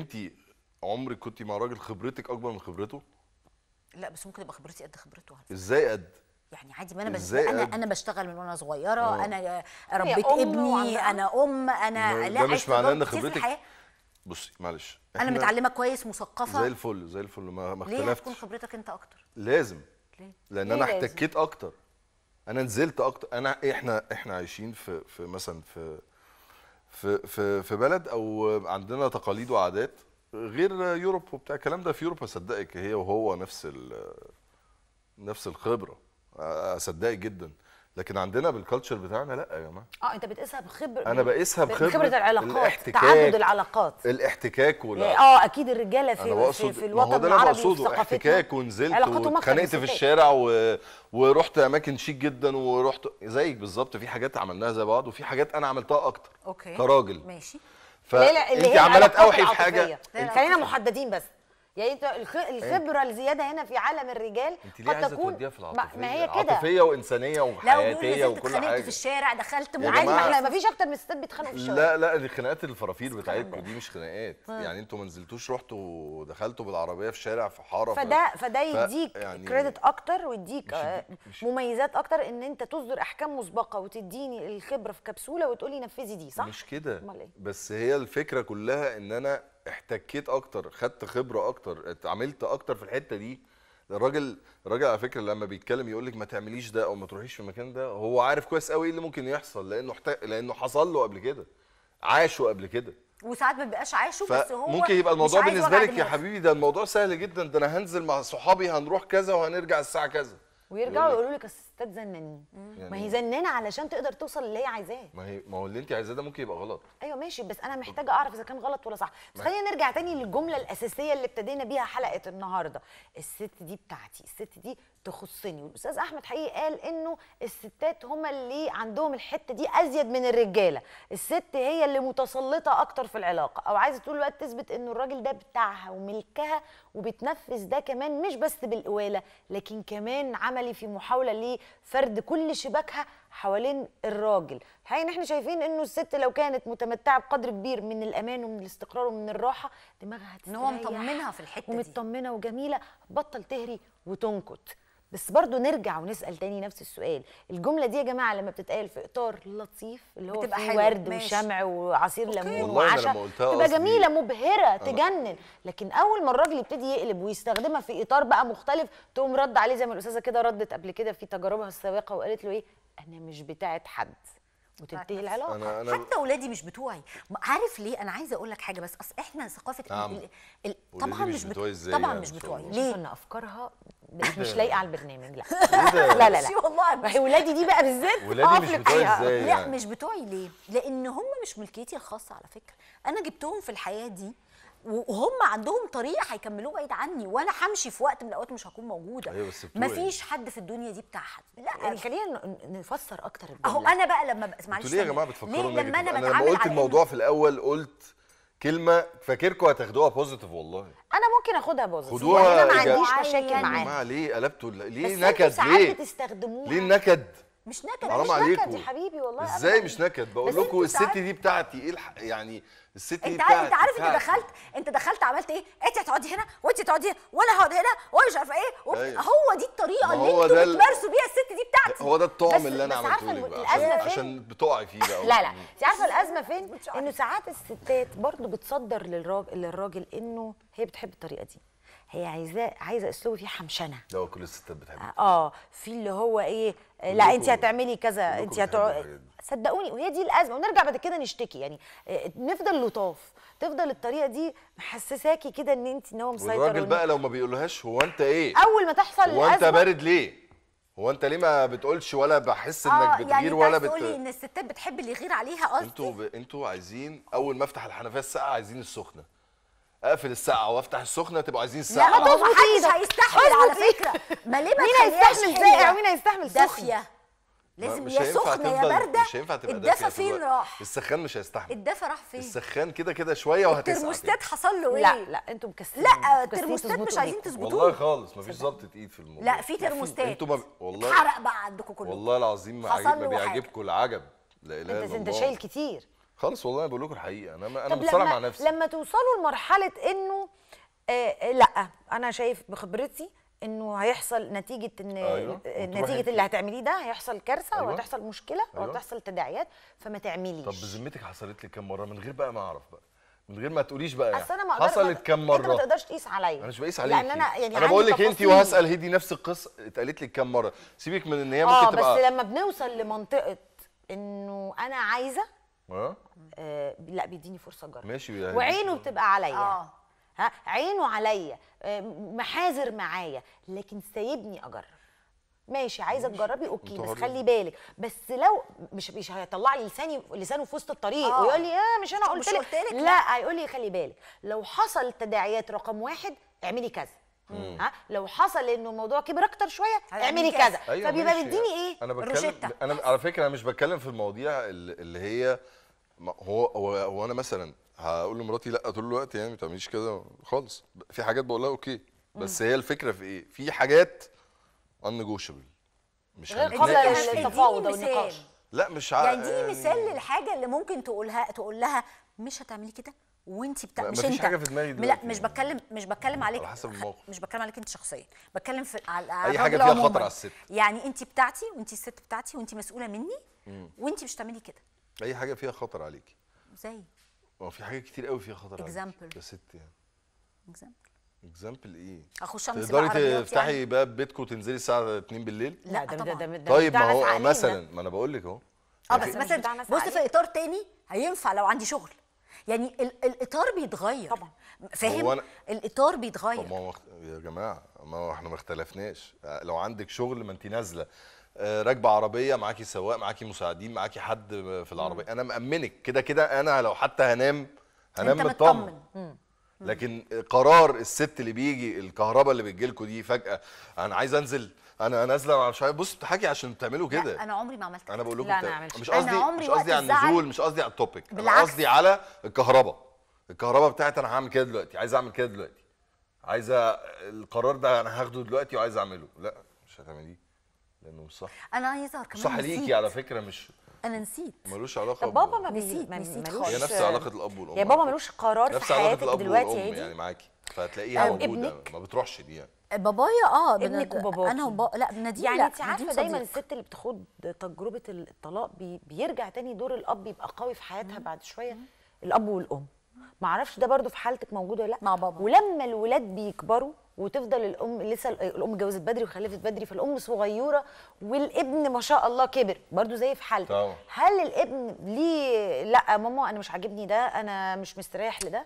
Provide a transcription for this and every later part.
انت عمرك كنت مع راجل خبرتك اكبر من خبرته؟ لا بس ممكن تبقى خبرتي قد خبرته ازاي قد؟ يعني عادي ما انا بس انا انا بشتغل من وانا صغيره أوه. انا ربيت ابني انا ام انا لا ده مش معناه ان خبرتك بصي معلش انا متعلمه كويس مثقفه زي الفل زي الفل ما ما اختلفتش ليه هتكون خبرتك انت اكتر لازم ليه؟ لان ليه انا احتكيت اكتر انا نزلت اكتر انا احنا احنا عايشين في في مثلا في في في في بلد او عندنا تقاليد وعادات غير يوروب وبتاع الكلام ده في يوروب اصدقك هي وهو نفس نفس الخبره اصدقك جدا لكن عندنا بالكالتشر بتاعنا لا يا جماعه اه انت بتقيسها بخبره انا بقيسها بخبره بخبره العلاقات تعدد العلاقات الاحتكاك ولا إيه، اه اكيد الرجاله في بقصد في الوطن العربي وفي ثقافتنا احتكاك ونزلت واتخانقت في الشارع و... ورحت اماكن شيك جدا ورحت زيك بالظبط في حاجات عملناها زي بعض وفي حاجات انا عملتها اكتر اوكي كراجل ماشي فانت عماله توحي في حاجه خلينا محددين بس يعني انت إيه؟ الخبره الزياده هنا في عالم الرجال انت ليه عايزه توديها في العاطفيه ما هي كده عاطفيه وانسانيه وحياتيه وكل حاجه في الشارع دخلت احنا ما احنا مفيش اكتر من الستات بيتخانقوا في الشارع لا لا دي خناقات الفرافير بتاعتكم دي مش خناقات آه. يعني انتوا ما نزلتوش رحتوا دخلتوا بالعربيه في شارع في حاره فده فده يديك يعني كريدت اكتر ويديك آه، مميزات اكتر ان انت تصدر احكام مسبقه وتديني الخبره في كبسوله وتقولي نفذي دي صح مش كده إيه؟ بس هي الفكره كلها ان انا احتكيت اكتر خدت خبره اكتر اتعاملت اكتر في الحته دي الراجل الراجل على فكره لما بيتكلم يقول لك ما تعمليش ده او ما تروحيش في المكان ده هو عارف كويس قوي ايه اللي ممكن يحصل لانه حت... لانه حصل له قبل كده عاشه قبل كده وساعات ما بيبقاش عاشه بس هو ممكن يبقى الموضوع بالنسبه لك يا حبيبي ده الموضوع سهل جدا ده انا هنزل مع صحابي هنروح كذا وهنرجع الساعه كذا ويرجعوا يقولوا لك ستات زنانين ما هي يعني زنانه علشان تقدر توصل اللي هي عايزاه ما هي ما هو اللي انت عايزاه ده ممكن يبقى غلط ايوه ماشي بس انا محتاجه اعرف اذا كان غلط ولا صح بس خلينا نرجع تاني للجمله الاساسيه اللي ابتدينا بيها حلقه النهارده الست دي بتاعتي الست دي تخصني والاستاذ احمد حقيقي قال انه الستات هما اللي عندهم الحته دي ازيد من الرجاله الست هي اللي متسلطه اكتر في العلاقه او عايزه طول الوقت تثبت انه الراجل ده بتاعها وملكها وبتنفذ ده كمان مش بس بالقواله لكن كمان عملي في محاوله فرد كل شباكها حوالين الراجل الحقيقه ان احنا شايفين انه الست لو كانت متمتعه بقدر كبير من الامان ومن الاستقرار ومن الراحه دماغها هتستريح ان هو مطمنها في الحته دي ومطمنه وجميله بطل تهري وتنكت بس برضو نرجع ونسال تاني نفس السؤال الجمله دي يا جماعه لما بتتقال في اطار لطيف اللي هو بتبقى فيه ورد ماشي. وشمع وعصير ليمون وعشاء تبقى جميله مبهره تجنن لكن اول ما الراجل يبتدي يقلب ويستخدمها في اطار بقى مختلف تقوم رد عليه زي ما الاستاذه كده ردت قبل كده في تجاربها السابقه وقالت له ايه انا مش بتاعه حد وتنتهي العلاقه أنا أنا حتى اولادي مش بتوعي عارف ليه انا عايزه اقول لك حاجه بس اصل احنا ثقافه طبعا نعم. طبعا مش بتوعي طبعا يعني؟ مش بتوعي ليه ان افكارها مش, لايقه على البرنامج لا إيه لا لا لا والله ما هي ولادي دي بقى بالذات ولادي مش بتوعي ازاي لا يعني؟ مش بتوعي ليه لان هم مش ملكيتي الخاصه على فكره انا جبتهم في الحياه دي وهم عندهم طريق هيكملوه بعيد عني وانا همشي في وقت من الاوقات مش هكون موجوده أيوة مفيش حد في الدنيا دي بتاع حد لا يعني خلينا نفسر اكتر اهو انا بقى لما معلش ليه يا جماعه بتفكروا ليه لما انا بتعامل انا لما قلت الموضوع في الاول قلت كلمه فاكركم هتاخدوها بوزيتيف والله انا ممكن اخدها بوزيتيف يعني خدوها يعني انا ما عنديش مشاكل معاها ليه قلبتوا ليه نكد ليه ساعات ليه النكد مش نكد حرام عليكم يا حبيبي والله ازاي مش نكد بقول لكم الست دي بتاعتي ايه الح... يعني الست دي انت بتاعتي انت عارف انت دخلت انت دخلت عملت ايه انت هتقعدي هنا وانت تقعدي هنا وانا هقعد هنا وانا مش عارفه ايه أيوه. هو دي الطريقه اللي انتوا بتمارسوا بيها الست دي بتاعتي هو ده الطعم اللي انا عملته لك بقى عشان, بتقعي فيه بقى لا لا انت عارفه الازمه فين انه ساعات الستات برضه بتصدر للراجل انه هي بتحب الطريقه دي هي عايزاه عايزه اسلوب فيه حمشنه ده هو كل الستات بتحبه اه, آه، في اللي هو ايه لا انت هتعملي كذا انت هتقعد صدقوني وهي دي الازمه ونرجع بعد كده نشتكي يعني آه، نفضل لطاف تفضل الطريقه دي محسساكي كده ان انت ان هو مسيطر والراجل بقى لو ما بيقولهاش هو انت ايه اول ما تحصل الازمه هو انت بارد ليه هو انت ليه ما بتقولش ولا بحس انك آه بتغير يعني ولا بت ان الستات بتحب اللي يغير عليها قصدي انتوا ب... انتوا عايزين اول ما افتح الحنفيه الساقعه عايزين السخنه اقفل الساقعه وافتح السخنه تبقوا عايزين الساقعه لا ما حدش هيستحمل على فكره ما ليه ما مين هيستحمل ساقع ومين هيستحمل دافيه لازم يا سخنه يا بارده مش هينفع تبقى الدفا فين راح السخان مش هيستحمل الدفا راح فين السخان كده كده شويه وهتسحب الترموستات حصل له ايه لا لا انتوا مكسلين لا الترموستات مش عايزين تظبطوه والله خالص مفيش ظبطه ايد في الموضوع لا في ترموستات انتوا ما والله حرق بقى عندكم كلهم والله العظيم ما بيعجبكم العجب لا اله الا الله انت شايل كتير خالص والله بقول لكم الحقيقه انا انا بتصارع مع نفسي لما توصلوا لمرحله انه آه،, آه لا انا شايف بخبرتي انه هيحصل نتيجه ان أيوة. آه، نتيجه اللي هتعمليه ده هيحصل كارثه أيوة. وهتحصل مشكله أيوة. وهتحصل تداعيات فما تعمليش طب بذمتك حصلت لي كام مره من غير بقى ما اعرف بقى من غير ما تقوليش بقى يعني. انا ما حصلت كام مره انت ما تقدرش تقيس عليا انا مش بقيس عليك لان انا يعني انا بقول لك انت وهسال هدي نفس القصه اتقالت لك كام مره سيبك من ان هي ممكن آه تبقى اه بس لما بنوصل لمنطقه انه انا عايزه آه. اه, لا بيديني فرصه اجرب ماشي يعني وعينه بتبقى عليا آه. ها عينه عليا آه محاذر معايا لكن سايبني اجرب ماشي عايزه تجربي اوكي بس خلي بالك بس لو مش مش هيطلع لي لساني لسانه في وسط الطريق آه. ويقول لي اه مش انا قلت لك لا هيقول لي خلي بالك لو حصل تداعيات رقم واحد اعملي كذا ها لو حصل انه الموضوع كبر اكتر شويه اعملي كذا أيوة فبيبقى بيديني ايه انا بتكلم انا على فكره انا مش بتكلم في المواضيع اللي هي هو هو, هو انا مثلا هقول لمراتي لا طول الوقت يعني ما تعمليش كده خالص في حاجات بقول لها اوكي بس هي الفكره في ايه في حاجات ان نيجوشبل مش قبل التفاوض والنقاش لا مش عارف يعني دي مثال آه. للحاجه اللي ممكن تقولها تقول لها مش هتعملي كده وانت بتاع مش انت حاجه في دماغي لا مش يعني. بتكلم مش بتكلم عليك على حسب الموقف مش بتكلم عليك انت شخصيا بتكلم في على اي حاجه فيها خطر على الست يعني انت بتاعتي وانت الست بتاعتي وانت مسؤوله مني وانت مش تعملي كده اي حاجه فيها خطر عليكي زي هو في حاجات كتير قوي فيها خطر اكزامبل يا ست يعني اكزامبل اكزامبل ايه؟ اخش شمس تقدري تفتحي يعني؟ باب بيتكم وتنزلي الساعه 2 بالليل؟ لا ده ده ده ده طيب ما هو مثلا ما انا بقول لك اهو اه يعني بس مثلا بص في اطار تاني هينفع لو عندي شغل يعني الاطار بيتغير طبعا فاهم أنا... الاطار بيتغير طب ما يا جماعه ما احنا ما اختلفناش لو عندك شغل ما انت نازله آه، راكبه عربيه معاكي سواق معاكي مساعدين معاكي حد في العربيه انا مامنك كده كده انا لو حتى هنام هنام مطمن لكن قرار الست اللي بيجي الكهرباء اللي بتجيلكوا دي فجاه انا عايز انزل انا نازله عارف بص بتحكي عشان بتعملوا كده انا عمري ما عملت كده انا بقول لكم لا انا مش قصدي مش قصدي على النزول مش قصدي على التوبيك انا قصدي على الكهرباء الكهرباء بتاعت انا هعمل كده دلوقتي عايز اعمل كده دلوقتي عايزه القرار ده انا هاخده دلوقتي وعايز اعمله لا مش هتعمليه لانه مش صح انا عايز اهزر كمان صح ليكي على فكره مش انا نسيت ملوش علاقه طب بابا ما نسيت نسيت خالص هي نفس علاقه الاب والام يا يعني بابا ملوش قرار في حياتك دلوقتي يعني معاكي فهتلاقيها موجوده ما بتروحش دي يعني بابايا اه ابنك وباباك انا وبا... لا بناديل يعني انت عارفه دايما الست اللي بتخوض تجربه الطلاق بي... بيرجع تاني دور الاب يبقى قوي في حياتها مم. بعد شويه مم. الاب والام ما اعرفش ده برضو في حالتك موجود ولا لا مع بابا ولما الولاد بيكبروا وتفضل الام لسه الام اتجوزت بدري وخلفت بدري فالام صغيره والابن ما شاء الله كبر برضو زي في حالتك هل الابن ليه لا ماما انا مش عاجبني ده انا مش مستريح لده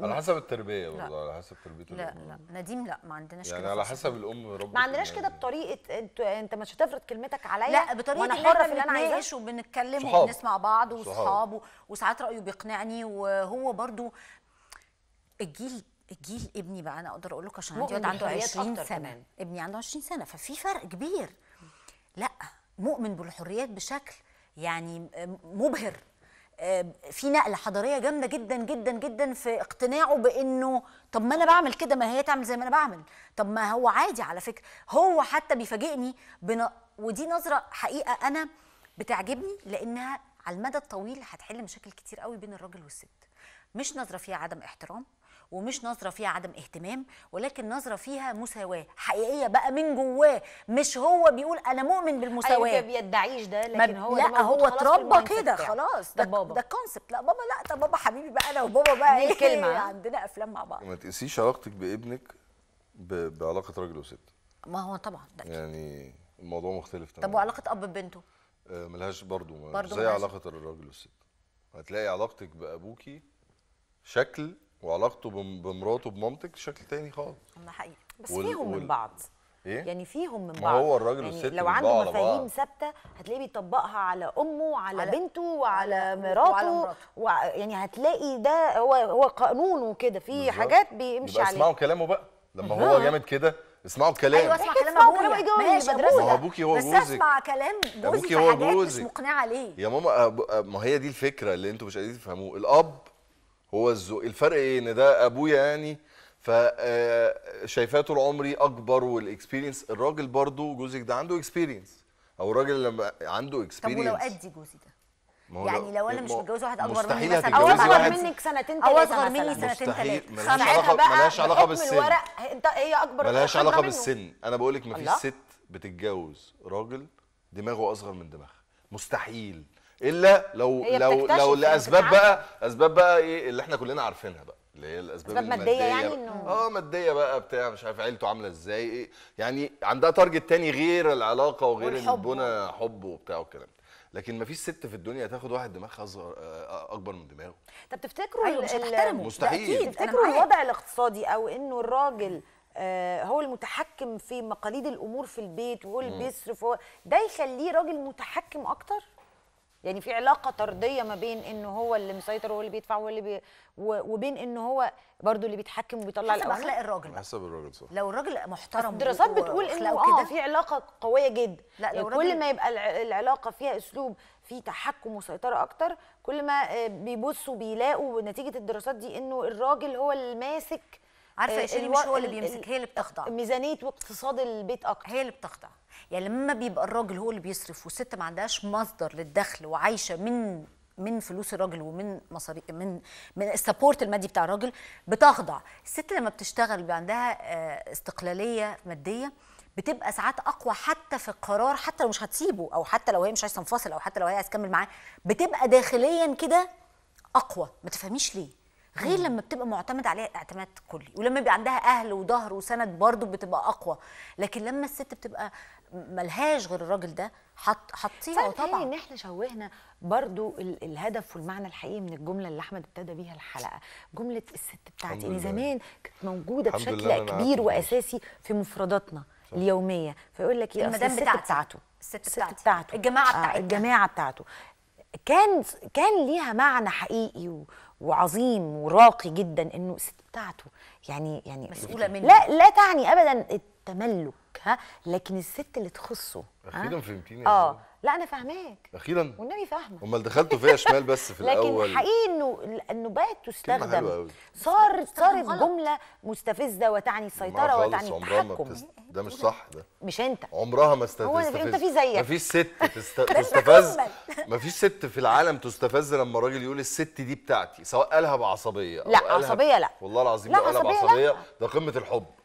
على حسب التربيه برضه على حسب تربيه لا الأم. لا نديم لا ما عندناش يعني كده على حسب الام رب ما عندناش كده يعني. بطريقه انت انت مش هتفرض كلمتك عليا لا بطريقه وانا حره في اللي انا عايزاه وبنتكلم وبنسمع بعض وصحاب وساعات رايه بيقنعني وهو برضه الجيل الجيل ابني بقى انا اقدر اقول لك عشان عندي واد عنده 20 سنه ابني عنده 20 سنه ففي فرق كبير لا مؤمن بالحريات بشكل يعني مبهر في نقله حضاريه جامده جدا جدا جدا في اقتناعه بانه طب ما انا بعمل كده ما هي تعمل زي ما انا بعمل طب ما هو عادي على فكره هو حتى بيفاجئني بن... ودي نظره حقيقه انا بتعجبني لانها على المدى الطويل هتحل مشاكل كتير قوي بين الراجل والست مش نظره فيها عدم احترام ومش نظره فيها عدم اهتمام ولكن نظره فيها مساواه حقيقيه بقى من جواه مش هو بيقول انا مؤمن بالمساواه ايوه ما بيدعيش ده لكن هو لا هو اتربى كده خلاص ده بابا ده كونسبت لا بابا لا ده بابا حبيبي بقى انا وبابا بقى ايه الكلمه عندنا افلام مع بعض ما تقيسيش علاقتك بابنك بعلاقه راجل وست ما هو طبعا ده يعني الموضوع مختلف تماما طب وعلاقه اب ببنته آه ملهاش برضو, برضو زي ملهاش. علاقه الراجل والست هتلاقي علاقتك بابوكي شكل وعلاقته بمراته بمامتك شكل تاني خالص ده حقيقي بس وال... فيهم وال... من بعض إيه؟ يعني فيهم من بعض ما هو الراجل يعني والست لو عنده مفاهيم ثابته هتلاقيه بيطبقها على امه وعلى على بنته وعلى مراته وعلى مراته. و... يعني هتلاقي ده هو هو قانون وكده في حاجات بيمشي عليها اسمعوا كلامه بقى لما هو جامد كده اسمعوا كلام ايوه اسمع كلام ابويا ماشي مدرسه هو ابوكي هو جوزك بس اسمع كلام جوزك ابوكي هو جوزك مش مقنعه ليه يا ماما أب... ما هي دي الفكره اللي انتوا مش قادرين تفهموه الاب هو الذوق الفرق ايه ان ده ابويا يعني فشايفاه آه، طول عمري اكبر والاكسبيرينس الراجل برضو جوزك ده عنده اكسبيرينس او الراجل لما عنده اكسبيرينس طب ولو قد جوزي ده يعني لو انا مش متجوز واحد اكبر مني مثلا او اصغر منك سنتين ثلاثه او اصغر مني سنتين ثلاثه ملهاش علاقه ملهاش علاقه بالسن الورق انت هي اكبر ملهاش علاقه بالسن انا بقول لك مفيش ست بتتجوز راجل دماغه اصغر من دماغها مستحيل الا لو لو لو لاسباب بقى اسباب بقى ايه اللي احنا كلنا عارفينها بقى اللي هي الاسباب أسباب الماديه يعني انه اه ماديه بقى بتاع مش عارف عيلته عامله ازاي إيه يعني عندها تارجت تاني غير العلاقه وغير البنى حب وبتاع والكلام ده لكن مفيش ست في الدنيا تاخد واحد دماغها اصغر آه، اكبر من دماغه طب تفتكروا أيوة مش هتحترمه مستحيل تفتكروا الوضع الاقتصادي او انه الراجل آه، هو المتحكم في مقاليد الامور في البيت وهو اللي بيصرف ده يخليه راجل متحكم اكتر يعني في علاقه طرديه ما بين ان هو اللي مسيطر وهو اللي بيدفع وهو اللي بي... و... وبين ان هو برضه اللي بيتحكم وبيطلع حسب اخلاق الراجل حسب الراجل صح لو الراجل محترم الدراسات و... بتقول انه آه. كده في علاقه قويه جدا لا لو يعني كل ما يبقى العلاقه فيها اسلوب في تحكم وسيطره اكتر كل ما آه، بيبصوا بيلاقوا نتيجه الدراسات دي انه الراجل هو اللي ماسك عارفه آه، يا شيرين مش هو اللي بيمسك هي اللي بتخضع ميزانيه واقتصاد البيت اكتر هي اللي بتخضع يعني لما بيبقى الراجل هو اللي بيصرف والست ما عندهاش مصدر للدخل وعايشه من من فلوس الراجل ومن مصاري من من السبورت المادي بتاع الراجل بتخضع الست لما بتشتغل عندها آه، استقلاليه ماديه بتبقى ساعات اقوى حتى في القرار حتى لو مش هتسيبه او حتى لو هي مش عايزه تنفصل او حتى لو هي عايزه تكمل معاه بتبقى داخليا كده اقوى ما تفهميش ليه غير لما بتبقى معتمد عليها اعتماد كلي ولما بيبقى عندها اهل وظهر وسند برضه بتبقى اقوى لكن لما الست بتبقى ملهاش غير الراجل ده حط طبعا ان احنا شوهنا برضو الهدف والمعنى الحقيقي من الجمله اللي احمد ابتدى بيها الحلقه جمله الست بتاعتي اللي زمان كانت موجوده بشكل كبير واساسي في مفرداتنا اليوميه فيقول لك ايه الست بتاعته الست, الست بتاعته. الجماعه آه، بتاعته الجماعه بتاعته كان كان ليها معنى حقيقي وعظيم وراقي جدا انه الست بتاعته يعني يعني مسؤوله منه لا لا تعني ابدا التملك ها لكن الست اللي تخصه اخيرا فهمتيني اه لا انا فاهماك اخيرا والنبي فاهمه امال دخلتوا فيها شمال بس في لكن الاول لكن حقيقي انه انه بقت تستخدم صار صارت جمله مستفزه وتعني السيطره وتعني التحكم إيه، ده مش إيه. صح ده مش انت عمرها ما استفزت هو انت في زيك مفيش ست تستفز مفيش ست في العالم تستفز لما الراجل يقول الست دي بتاعتي سواء قالها بعصبيه أو لا قالها... عصبيه لا والله العظيم لا قالها بعصبيه ده قمه الحب